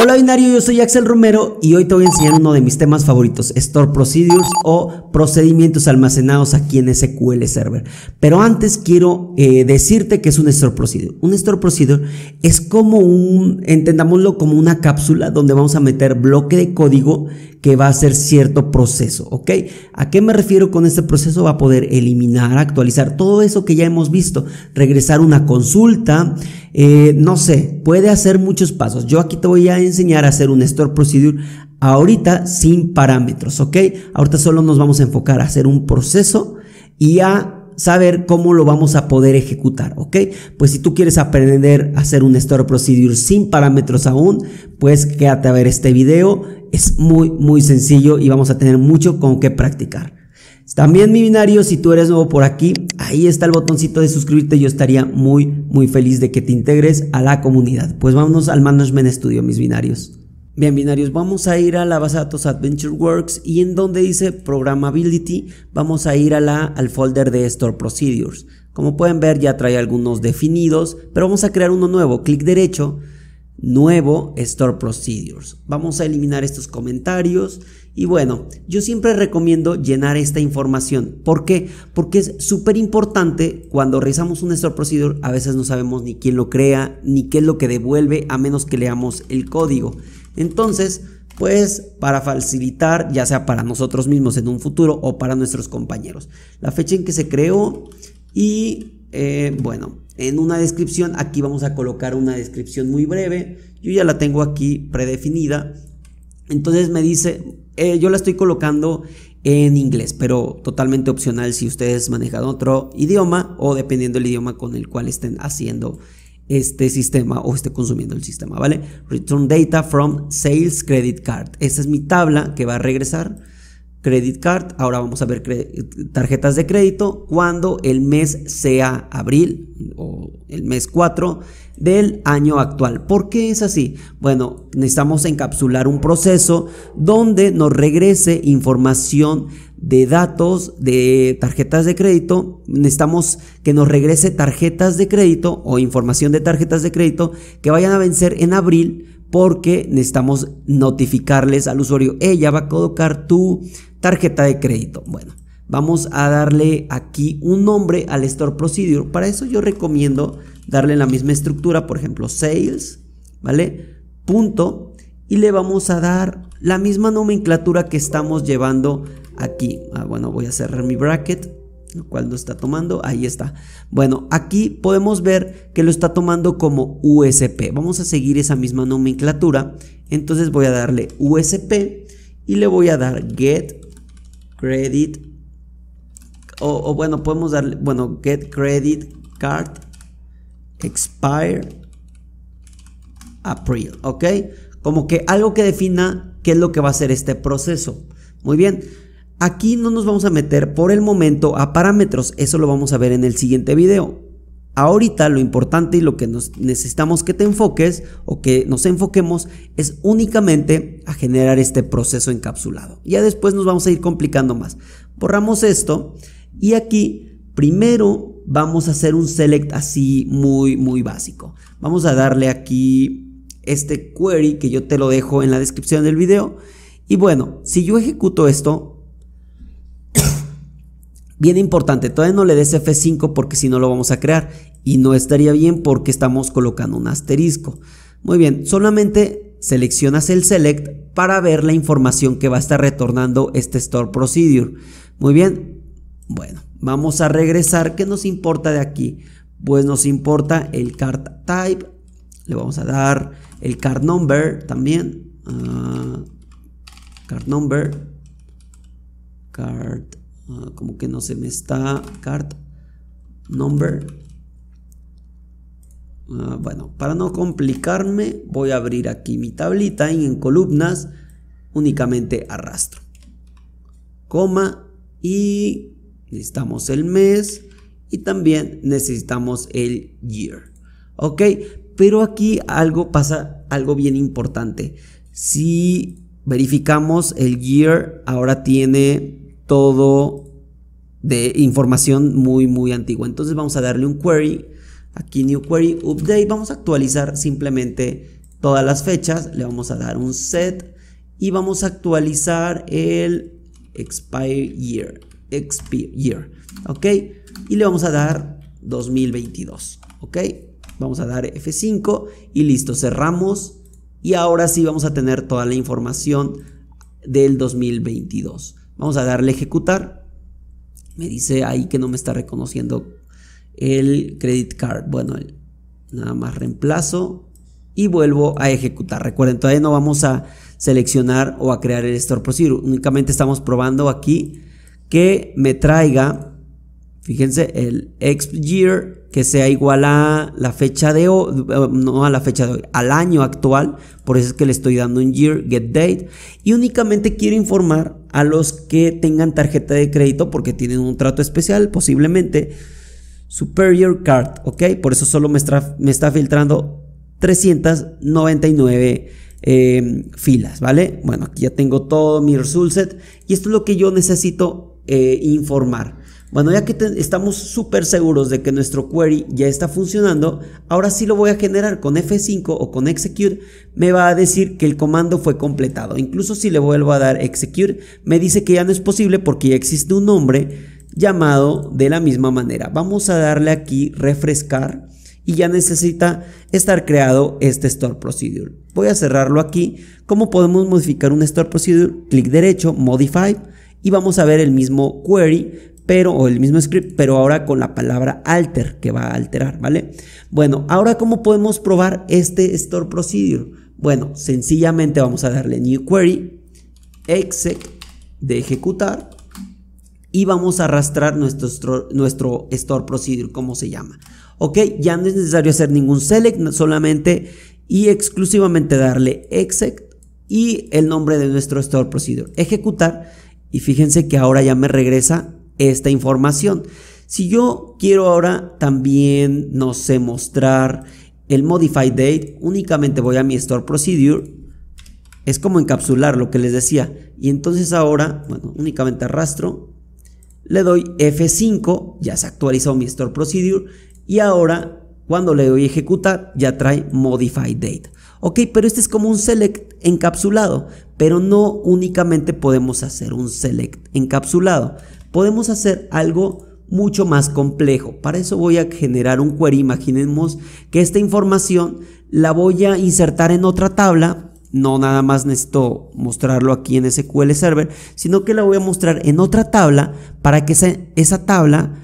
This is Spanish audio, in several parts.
Hola binario, yo soy Axel Romero y hoy te voy a enseñar uno de mis temas favoritos, Store Procedures o procedimientos almacenados aquí en SQL Server. Pero antes quiero eh, decirte que es un Store Procedure. Un Store Procedure es como un, entendámoslo como una cápsula donde vamos a meter bloque de código que va a hacer cierto proceso, ¿ok? ¿A qué me refiero con este proceso? Va a poder eliminar, actualizar todo eso que ya hemos visto, regresar una consulta, eh, no sé, puede hacer muchos pasos. Yo aquí te voy a enseñar a hacer un store procedure ahorita sin parámetros, ¿ok? Ahorita solo nos vamos a enfocar a hacer un proceso y a saber cómo lo vamos a poder ejecutar, ¿ok? Pues si tú quieres aprender a hacer un store procedure sin parámetros aún, pues quédate a ver este video. Es muy, muy sencillo y vamos a tener mucho con qué practicar. También mi binario, si tú eres nuevo por aquí, ahí está el botoncito de suscribirte, yo estaría muy, muy feliz de que te integres a la comunidad. Pues vámonos al Management Studio, mis binarios. Bien, binarios, vamos a ir a la base de datos Adventure Works y en donde dice Programability, vamos a ir a la, al folder de Store Procedures. Como pueden ver, ya trae algunos definidos, pero vamos a crear uno nuevo. Clic derecho, Nuevo Store Procedures. Vamos a eliminar estos comentarios y bueno, yo siempre recomiendo llenar esta información. ¿Por qué? Porque es súper importante cuando realizamos un Store Procedure, a veces no sabemos ni quién lo crea, ni qué es lo que devuelve, a menos que leamos el código. Entonces, pues para facilitar, ya sea para nosotros mismos en un futuro o para nuestros compañeros, la fecha en que se creó y eh, bueno, en una descripción. Aquí vamos a colocar una descripción muy breve. Yo ya la tengo aquí predefinida. Entonces me dice, eh, yo la estoy colocando en inglés, pero totalmente opcional si ustedes manejan otro idioma o dependiendo del idioma con el cual estén haciendo este sistema o esté consumiendo el sistema, ¿vale? Return data from sales credit card. Esta es mi tabla que va a regresar credit card. Ahora vamos a ver tarjetas de crédito cuando el mes sea abril o el mes 4 del año actual. ¿Por qué es así? Bueno, necesitamos encapsular un proceso donde nos regrese información de datos de tarjetas de crédito. Necesitamos que nos regrese tarjetas de crédito o información de tarjetas de crédito que vayan a vencer en abril porque necesitamos notificarles al usuario, ella va a colocar tu Tarjeta de crédito. Bueno, vamos a darle aquí un nombre al store procedure. Para eso yo recomiendo darle la misma estructura, por ejemplo, sales, ¿vale? Punto. Y le vamos a dar la misma nomenclatura que estamos llevando aquí. Ah, bueno, voy a cerrar mi bracket, lo cual no está tomando. Ahí está. Bueno, aquí podemos ver que lo está tomando como USP. Vamos a seguir esa misma nomenclatura. Entonces voy a darle USP y le voy a dar get credit o, bueno, podemos darle, bueno, get credit card expire April, ¿ok? Como que algo que defina qué es lo que va a ser este proceso. Muy bien, aquí no nos vamos a meter por el momento a parámetros, eso lo vamos a ver en el siguiente video. Ahorita lo importante y lo que nos necesitamos que te enfoques o que nos enfoquemos es únicamente a generar este proceso encapsulado. Ya después nos vamos a ir complicando más. Borramos esto y aquí primero vamos a hacer un select así muy muy básico. Vamos a darle aquí este query que yo te lo dejo en la descripción del video. Y bueno, si yo ejecuto esto, Bien importante, todavía no le des F5 porque si no lo vamos a crear y no estaría bien porque estamos colocando un asterisco. Muy bien, solamente seleccionas el select para ver la información que va a estar retornando este store procedure. Muy bien, bueno, vamos a regresar. ¿Qué nos importa de aquí? Pues nos importa el card type. Le vamos a dar el card number también. Ah, card number. Card. Ah, como que no se me está. Card number. Ah, bueno, para no complicarme, voy a abrir aquí mi tablita y en columnas únicamente arrastro. Coma y necesitamos el mes y también necesitamos el year. ¿Ok? Pero aquí algo pasa, algo bien importante. Si verificamos el year, ahora tiene todo de información muy, muy antigua. Entonces vamos a darle un query Aquí New Query Update. Vamos a actualizar simplemente todas las fechas. Le vamos a dar un set. Y vamos a actualizar el expire year. Expire year. ¿Ok? Y le vamos a dar 2022. ¿Ok? Vamos a dar F5 y listo, cerramos. Y ahora sí vamos a tener toda la información del 2022. Vamos a darle ejecutar. Me dice ahí que no me está reconociendo el credit card. Bueno, nada más reemplazo y vuelvo a ejecutar. Recuerden, todavía no vamos a seleccionar o a crear el store procedure. Únicamente estamos probando aquí que me traiga, fíjense, el ex year que sea igual a la fecha de hoy, no a la fecha de hoy, al año actual, por eso es que le estoy dando un year get date y únicamente quiero informar a los que tengan tarjeta de crédito porque tienen un trato especial posiblemente Superior Card, ¿ok? Por eso solo me está, filtrando 399 eh, filas, ¿vale? Bueno, aquí ya tengo todo mi result set y esto es lo que yo necesito eh, informar. Bueno, ya que estamos súper seguros de que nuestro query ya está funcionando, ahora sí lo voy a generar con F5 o con execute, me va a decir que el comando fue completado. Incluso si le vuelvo a dar execute, me dice que ya no es posible porque ya existe un nombre llamado de la misma manera. Vamos a darle aquí refrescar y ya necesita estar creado este store procedure. Voy a cerrarlo aquí. ¿Cómo podemos modificar un store procedure? Clic derecho, modify y vamos a ver el mismo query pero o el mismo script, pero ahora con la palabra alter que va a alterar, ¿vale? Bueno, ahora cómo podemos probar este store procedure? Bueno, sencillamente vamos a darle new query exec de ejecutar y vamos a arrastrar nuestro, nuestro store procedure, como se llama. Ok, ya no es necesario hacer ningún select, solamente y exclusivamente darle exec y el nombre de nuestro store procedure. Ejecutar y fíjense que ahora ya me regresa esta información. Si yo quiero ahora también, no sé, mostrar el modify date, únicamente voy a mi store procedure. Es como encapsular lo que les decía. Y entonces ahora, bueno, únicamente arrastro le doy F5, ya se actualizado mi store procedure y ahora cuando le doy ejecutar ya trae modify date. Ok, pero este es como un select encapsulado, pero no únicamente podemos hacer un select encapsulado, podemos hacer algo mucho más complejo. Para eso voy a generar un query, imaginemos que esta información la voy a insertar en otra tabla no nada más necesito mostrarlo aquí en SQL Server, sino que la voy a mostrar en otra tabla para que esa, esa tabla,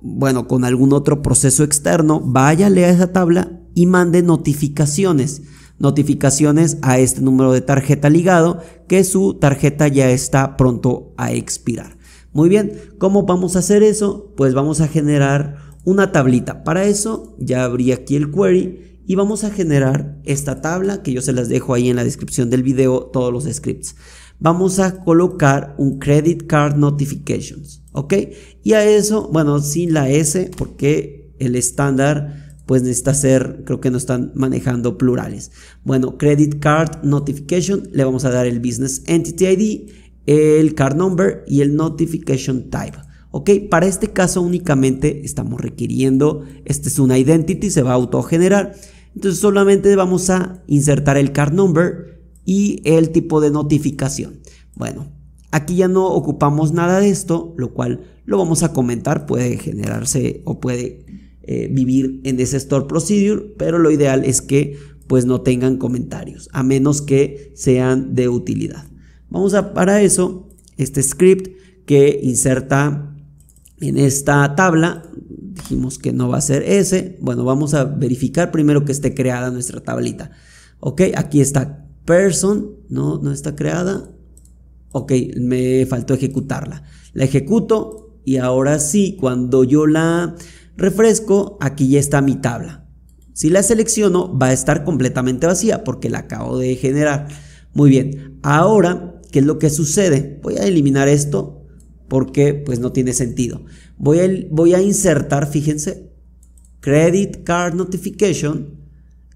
bueno, con algún otro proceso externo, vaya, lea esa tabla y mande notificaciones. Notificaciones a este número de tarjeta ligado que su tarjeta ya está pronto a expirar. Muy bien, ¿cómo vamos a hacer eso? Pues vamos a generar una tablita. Para eso ya abrí aquí el query y vamos a generar esta tabla que yo se las dejo ahí en la descripción del video todos los scripts. Vamos a colocar un credit card notifications, ¿ok? Y a eso, bueno, sin la S porque el estándar pues necesita ser, creo que no están manejando plurales. Bueno, credit card notification, le vamos a dar el business entity ID, el card number y el notification type. ¿ok? Para este caso únicamente estamos requiriendo, este es una identity, se va a autogenerar entonces solamente vamos a insertar el card number y el tipo de notificación. Bueno, aquí ya no ocupamos nada de esto, lo cual lo vamos a comentar, puede generarse o puede eh, vivir en ese store procedure, pero lo ideal es que pues no tengan comentarios, a menos que sean de utilidad. Vamos a para eso este script que inserta en esta tabla dijimos que no va a ser ese. Bueno, vamos a verificar primero que esté creada nuestra tablita. Ok, aquí está person, no, no está creada. Ok, me faltó ejecutarla. La ejecuto y ahora sí, cuando yo la refresco, aquí ya está mi tabla. Si la selecciono, va a estar completamente vacía porque la acabo de generar. Muy bien, ahora, ¿qué es lo que sucede? Voy a eliminar esto porque pues no tiene sentido. Voy a, insertar, fíjense, Credit Card Notification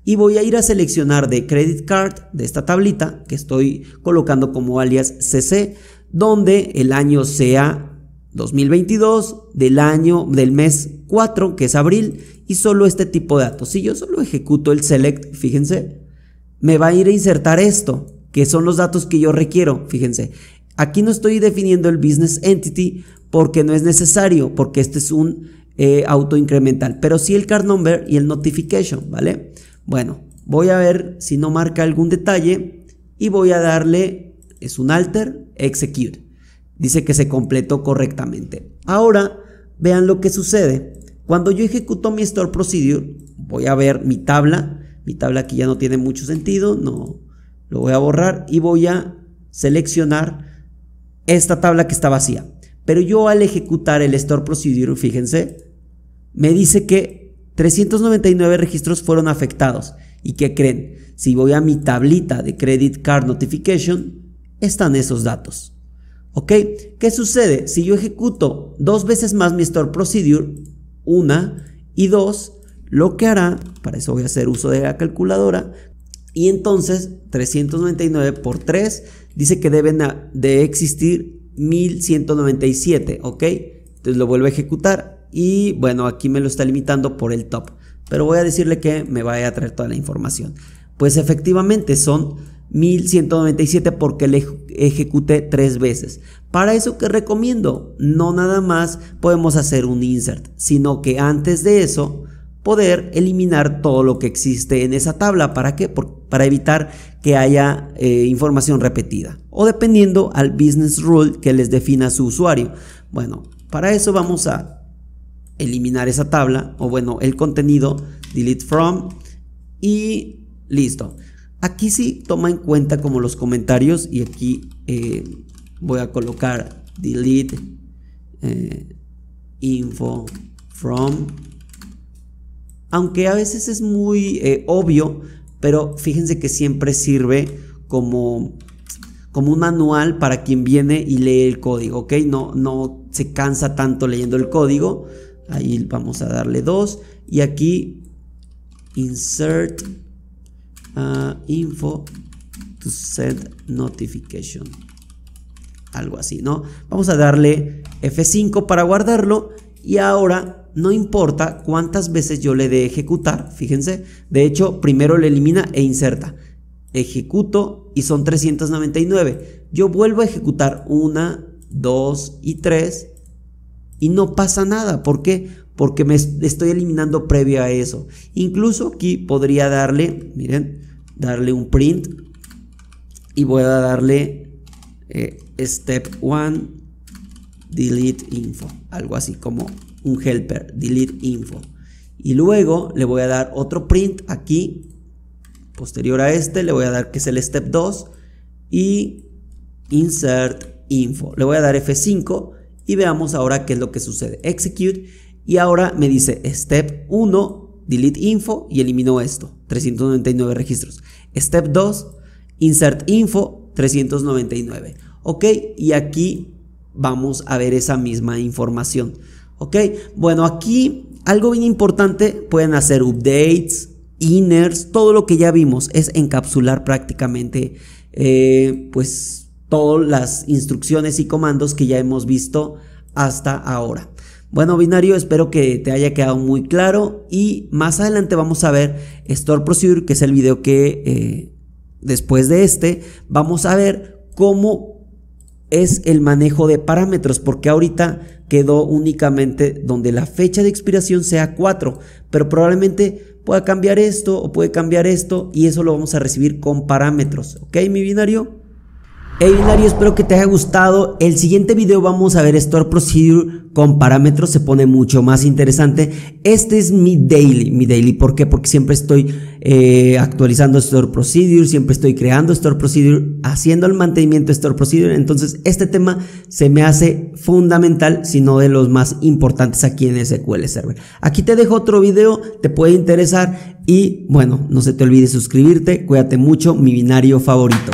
y voy a ir a seleccionar de Credit Card, de esta tablita que estoy colocando como alias CC, donde el año sea 2022 del año del mes 4 que es abril y solo este tipo de datos. Si yo solo ejecuto el select, fíjense, me va a ir a insertar esto, que son los datos que yo requiero, fíjense. Aquí no estoy definiendo el business entity porque no es necesario, porque este es un eh, auto incremental, pero sí el card number y el notification, ¿vale? Bueno, voy a ver si no marca algún detalle y voy a darle, es un alter, execute. Dice que se completó correctamente. Ahora, vean lo que sucede. Cuando yo ejecuto mi store procedure, voy a ver mi tabla. Mi tabla aquí ya no tiene mucho sentido, no lo voy a borrar y voy a seleccionar esta tabla que está vacía. Pero yo al ejecutar el store procedure, fíjense, me dice que 399 registros fueron afectados. ¿Y qué creen? Si voy a mi tablita de credit card notification, están esos datos. ¿Ok? ¿Qué sucede? Si yo ejecuto dos veces más mi store procedure, una y dos, lo que hará, para eso voy a hacer uso de la calculadora, y entonces 399 por 3 dice que deben de existir 1197, ¿ok? Entonces lo vuelvo a ejecutar y bueno, aquí me lo está limitando por el top. Pero voy a decirle que me vaya a traer toda la información. Pues efectivamente son 1197 porque le ejecuté tres veces. Para eso que recomiendo, no nada más podemos hacer un insert, sino que antes de eso poder eliminar todo lo que existe en esa tabla. ¿Para qué? Porque para evitar que haya eh, información repetida o dependiendo al business rule que les defina su usuario. Bueno, para eso vamos a eliminar esa tabla o bueno, el contenido delete from y listo. Aquí sí toma en cuenta como los comentarios y aquí eh, voy a colocar delete eh, info from. Aunque a veces es muy obvio, pero fíjense que siempre sirve como, como un manual para quien viene y lee el código, ¿ok? No, no se cansa tanto leyendo el código. Ahí vamos a darle 2 y aquí insert ah, info to send notification. Algo así, ¿no? Vamos a darle F5 para guardarlo y ahora no importa cuántas veces yo le dé ejecutar, fíjense, de hecho primero le elimina e inserta, ejecuto y son 399, yo vuelvo a ejecutar una, dos y tres y no pasa nada, ¿por qué? Porque me estoy eliminando previo a eso, incluso aquí podría darle, miren, darle un print y voy a darle eh, step 1 delete info, algo así como un helper, delete info. Y luego le voy a dar otro print aquí, posterior a este, le voy a dar que es el step 2 y insert info. Le voy a dar F5 y veamos ahora qué es lo que sucede. Execute y ahora me dice step 1, delete info y elimino esto, 399 registros. Step 2, insert info, 399. Ok, y aquí vamos a ver esa misma información. ¿Ok? Bueno, aquí algo bien importante, pueden hacer updates, inners, todo lo que ya vimos es encapsular prácticamente eh, pues todas las instrucciones y comandos que ya hemos visto hasta ahora. Bueno, binario, espero que te haya quedado muy claro y más adelante vamos a ver Store Procedure, que es el video que eh, después de este, vamos a ver cómo es el manejo de parámetros, porque ahorita quedó únicamente donde la fecha de expiración sea 4, pero probablemente pueda cambiar esto o puede cambiar esto y eso lo vamos a recibir con parámetros, ¿ok mi binario? Hey Binario, espero que te haya gustado. El siguiente video vamos a ver Store Procedure con parámetros, se pone mucho más interesante. Este es mi daily, mi daily, ¿por qué? Porque siempre estoy eh, actualizando Store Procedure, siempre estoy creando Store Procedure, haciendo el mantenimiento de Store Procedure. Entonces este tema se me hace fundamental, si no de los más importantes aquí en SQL Server. Aquí te dejo otro video, te puede interesar y bueno, no se te olvide suscribirte, cuídate mucho, mi binario favorito.